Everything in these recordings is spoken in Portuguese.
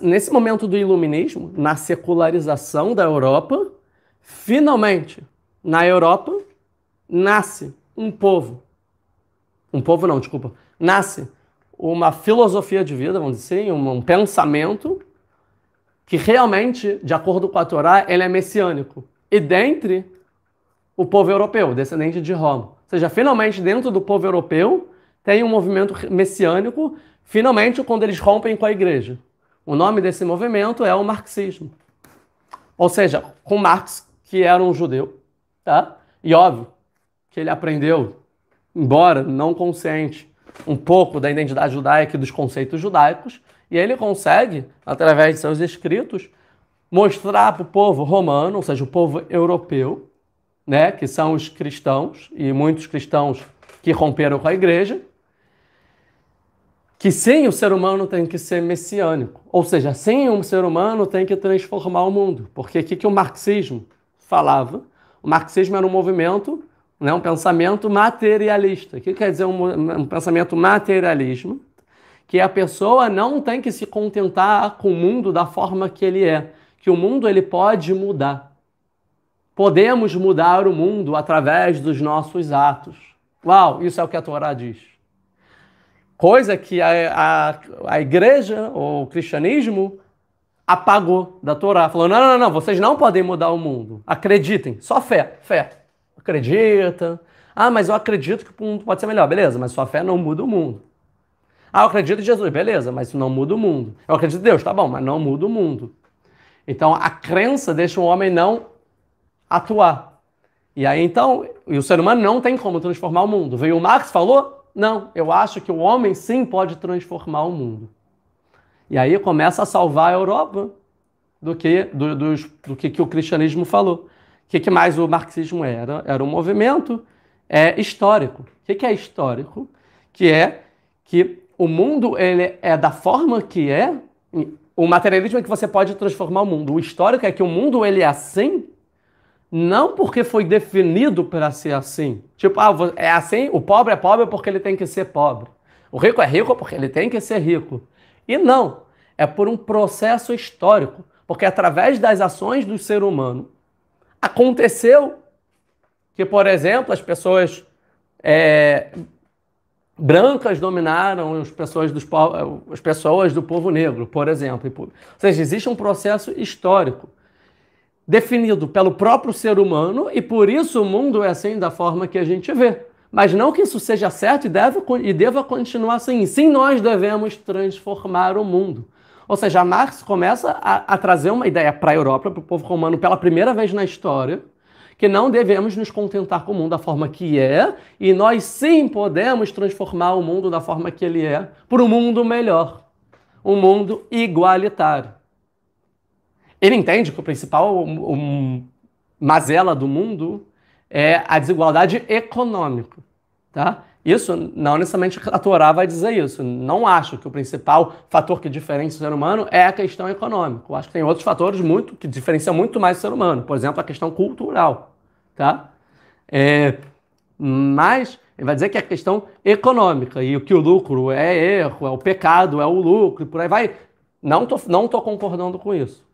nesse momento do iluminismo, na secularização da Europa, finalmente, na Europa, nasce um povo. Um povo não, desculpa. Nasce uma filosofia de vida, vamos dizer assim, um, um pensamento que realmente, de acordo com a Torá, ele é messiânico. E dentre o povo europeu, descendente de Roma. Ou seja, finalmente, dentro do povo europeu, tem um movimento messiânico, finalmente, quando eles rompem com a igreja. O nome desse movimento é o marxismo. Ou seja, com Marx, que era um judeu, tá? E óbvio que ele aprendeu, embora não consciente, um pouco da identidade judaica e dos conceitos judaicos, e ele consegue, através de seus escritos, mostrar para o povo romano, ou seja, o povo europeu, né, que são os cristãos e muitos cristãos que romperam com a igreja, que sim, o ser humano tem que ser messiânico. Ou seja, sim, o um ser humano tem que transformar o mundo. Porque o que, que o marxismo falava? O marxismo era um movimento, né, um pensamento materialista. O que quer dizer um, um pensamento materialismo? Que a pessoa não tem que se contentar com o mundo da forma que ele é. Que o mundo ele pode mudar. Podemos mudar o mundo através dos nossos atos. Uau, isso é o que a Torá diz coisa que a, a, a igreja ou o cristianismo apagou da Torá, falou: não, não, não, não, vocês não podem mudar o mundo. Acreditem, só fé, fé. Acredita. Ah, mas eu acredito que o mundo pode ser melhor, beleza, mas sua fé não muda o mundo. Ah, eu acredito em Jesus, beleza, mas isso não muda o mundo. Eu acredito em Deus, tá bom, mas não muda o mundo. Então a crença deixa o homem não atuar. E aí então, e o ser humano não tem como transformar o mundo. Veio o Marx, falou, não, eu acho que o homem sim pode transformar o mundo. E aí começa a salvar a Europa do que do, do, do que, que, o cristianismo falou. O que, que, mais o marxismo era? Era um movimento é, histórico. O que, que é histórico? Que é que o mundo ele é da forma que é. O materialismo é que você pode transformar o mundo. O histórico é que o mundo ele é assim não porque foi definido para ser assim. Tipo, ah, é assim, o pobre é pobre porque ele tem que ser pobre. O rico é rico porque ele tem que ser rico. E não, é por um processo histórico, porque através das ações do ser humano aconteceu que, por exemplo, as pessoas é, brancas dominaram as pessoas, dos, as pessoas do povo negro, por exemplo. Ou seja, existe um processo histórico definido pelo próprio ser humano e por isso o mundo é assim da forma que a gente vê. Mas não que isso seja certo e, deve, e deva continuar assim. Sim, nós devemos transformar o mundo. Ou seja, Marx começa a, a trazer uma ideia para a Europa, para o povo romano, pela primeira vez na história, que não devemos nos contentar com o mundo da forma que é, e nós sim podemos transformar o mundo da forma que ele é para um mundo melhor, um mundo igualitário. Ele entende que o principal um, um, mazela do mundo é a desigualdade econômica, tá? Isso não necessariamente a Torá vai dizer isso. Não acho que o principal fator que diferencia o ser humano é a questão econômica. Eu acho que tem outros fatores muito que diferenciam muito mais o ser humano. Por exemplo, a questão cultural, tá? É, mas ele vai dizer que é a questão econômica e o que o lucro é erro, é o pecado, é o lucro, e por aí vai. Não tô, não tô concordando com isso.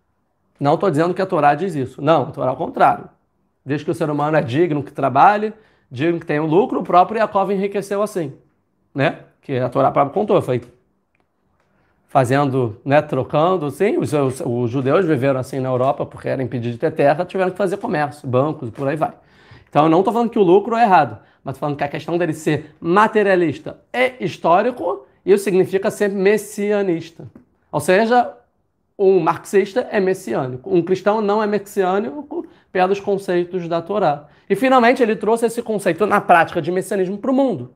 Não estou dizendo que a Torá diz isso. Não, a Torá é o contrário. Diz que o ser humano é digno que trabalhe, digno que tenha um lucro, o próprio cova enriqueceu assim. Né? Que a Torá própria contou, foi fazendo, né, trocando, assim os, os, os, judeus viveram assim na Europa porque era impedido de ter terra, tiveram que fazer comércio, bancos e por aí vai. Então eu não estou falando que o lucro é errado, mas estou falando que a questão dele ser materialista é histórico, isso significa ser messianista. Ou seja, um marxista é messiânico, um cristão não é messiânico pelos conceitos da Torá. E finalmente ele trouxe esse conceito na prática de messianismo para o mundo,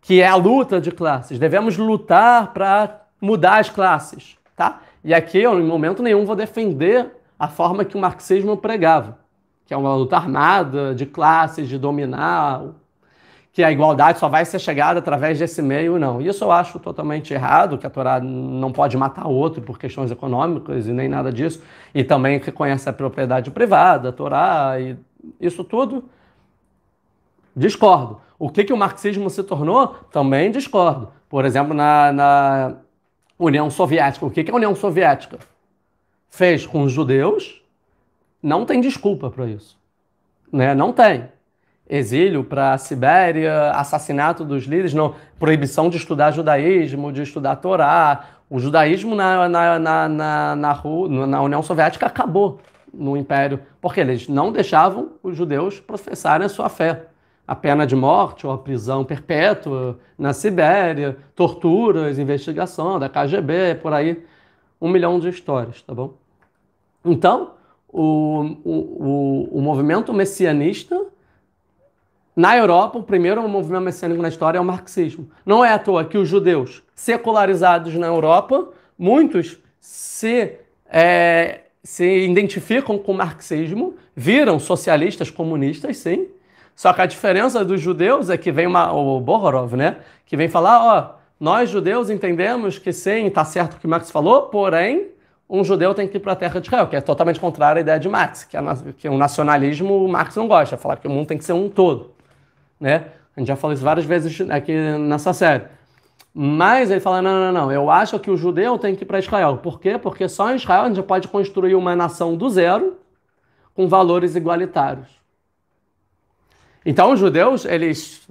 que é a luta de classes. Devemos lutar para mudar as classes, tá? E aqui eu em momento nenhum vou defender a forma que o marxismo pregava, que é uma luta armada de classes, de dominar que a igualdade só vai ser chegada através desse meio, não. Isso eu acho totalmente errado, que a Torá não pode matar outro por questões econômicas e nem nada disso, e também reconhece a propriedade privada, a Torá, e isso tudo. Discordo. O que, que o marxismo se tornou? Também discordo. Por exemplo, na, na União Soviética. O que, que a União Soviética fez com os judeus? Não tem desculpa para isso. Né? Não tem exílio para a Sibéria, assassinato dos líderes, não, proibição de estudar judaísmo, de estudar Torá. O judaísmo na, na, na, na, na União Soviética acabou no Império, porque eles não deixavam os judeus professarem a sua fé. A pena de morte ou a prisão perpétua na Sibéria, torturas, investigação da KGB, por aí, um milhão de histórias, tá bom? Então, o, o, o, o movimento messianista na Europa, o primeiro movimento messiânico na história é o marxismo. Não é à toa que os judeus secularizados na Europa, muitos se, é, se identificam com o marxismo, viram socialistas comunistas, sim. Só que a diferença dos judeus é que vem uma, o Bohorov, né? Que vem falar, ó, nós judeus entendemos que sim, tá certo o que Marx falou, porém, um judeu tem que ir para a terra de Israel, que é totalmente contrária à ideia de Marx, que é o nacionalismo o Marx não gosta, falar que o mundo tem que ser um todo né? A gente já falou isso várias vezes aqui nessa série. Mas ele fala: não, não, não, eu acho que o judeu tem que ir para Israel. Por quê? Porque só em Israel a gente pode construir uma nação do zero com valores igualitários. Então os judeus, eles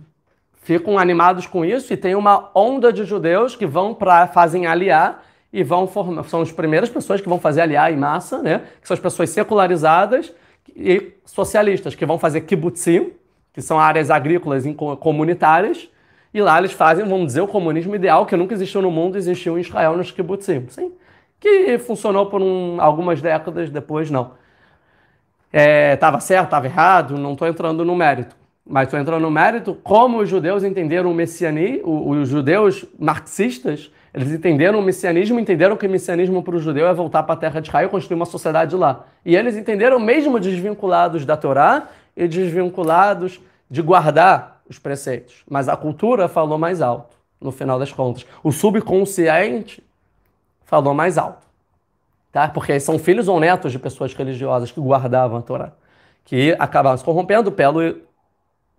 ficam animados com isso e tem uma onda de judeus que vão para fazem aliar e vão formar, são as primeiras pessoas que vão fazer aliar em massa, né? Que são as pessoas secularizadas e socialistas que vão fazer kibbutzim, que são áreas agrícolas comunitárias, e lá eles fazem, vamos dizer, o comunismo ideal que nunca existiu no mundo, existiu em Israel nos kibbutzim, sim, que funcionou por um, algumas décadas, depois não. Estava é, certo, estava errado, não estou entrando no mérito. Mas estou entrando no mérito como os judeus entenderam o messianismo, os judeus marxistas, eles entenderam o messianismo, entenderam que o messianismo para o judeu é voltar para a terra de Israel e construir uma sociedade lá. E eles entenderam, mesmo desvinculados da Torá, e desvinculados de guardar os preceitos. Mas a cultura falou mais alto, no final das contas. O subconsciente falou mais alto. Tá? Porque são filhos ou netos de pessoas religiosas que guardavam a Torá, que acabavam se corrompendo pelo,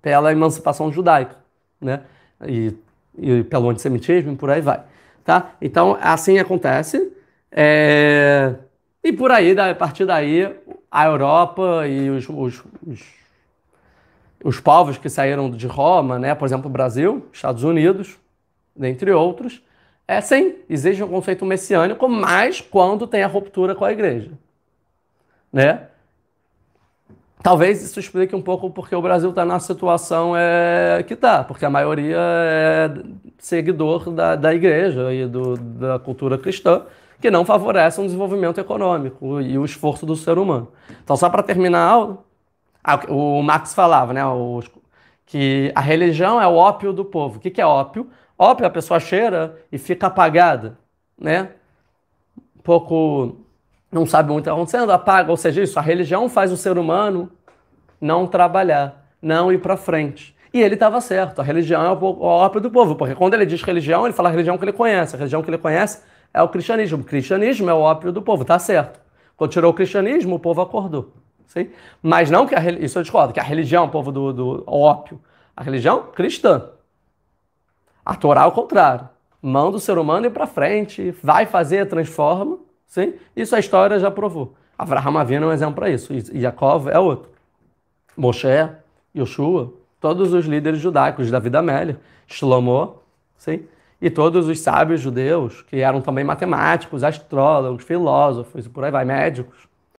pela emancipação judaica, né? E, e pelo antissemitismo e por aí vai. Tá? Então, assim acontece. É... E por aí, a partir daí, a Europa e os, os, os os povos que saíram de Roma, né, por exemplo, Brasil, Estados Unidos, dentre outros, é sim, exige um conceito messiânico, mas quando tem a ruptura com a igreja. Né? Talvez isso explique um pouco porque o Brasil está na situação é, que está, porque a maioria é seguidor da, da igreja e do, da cultura cristã, que não favorece um desenvolvimento econômico e o esforço do ser humano. Então, só para terminar a aula, ah, o Marx falava, né? que a religião é o ópio do povo. O que, que é ópio? Ópio, a pessoa cheira e fica apagada, né? Um pouco não sabe muito o que está acontecendo, apaga. Ou seja, isso, a religião faz o ser humano não trabalhar, não ir para frente. E ele estava certo, a religião é o ópio do povo, porque quando ele diz religião, ele fala a religião que ele conhece. A religião que ele conhece é o cristianismo. O cristianismo é o ópio do povo, tá certo. Quando tirou o cristianismo, o povo acordou. Sim? Mas não que a isso eu discordo, que a religião, o povo do, do ópio, a religião cristã. A Torá ao é contrário. Manda o ser humano ir para frente, vai fazer, transforma. Sim? Isso a história já provou. Avraham Avinu é um exemplo para isso. E Jacob é outro. Moshe, Yoshua, todos os líderes judaicos, Davi Amélia, Shlomo, sim? e todos os sábios judeus, que eram também matemáticos, astrólogos, filósofos e por aí vai, médicos.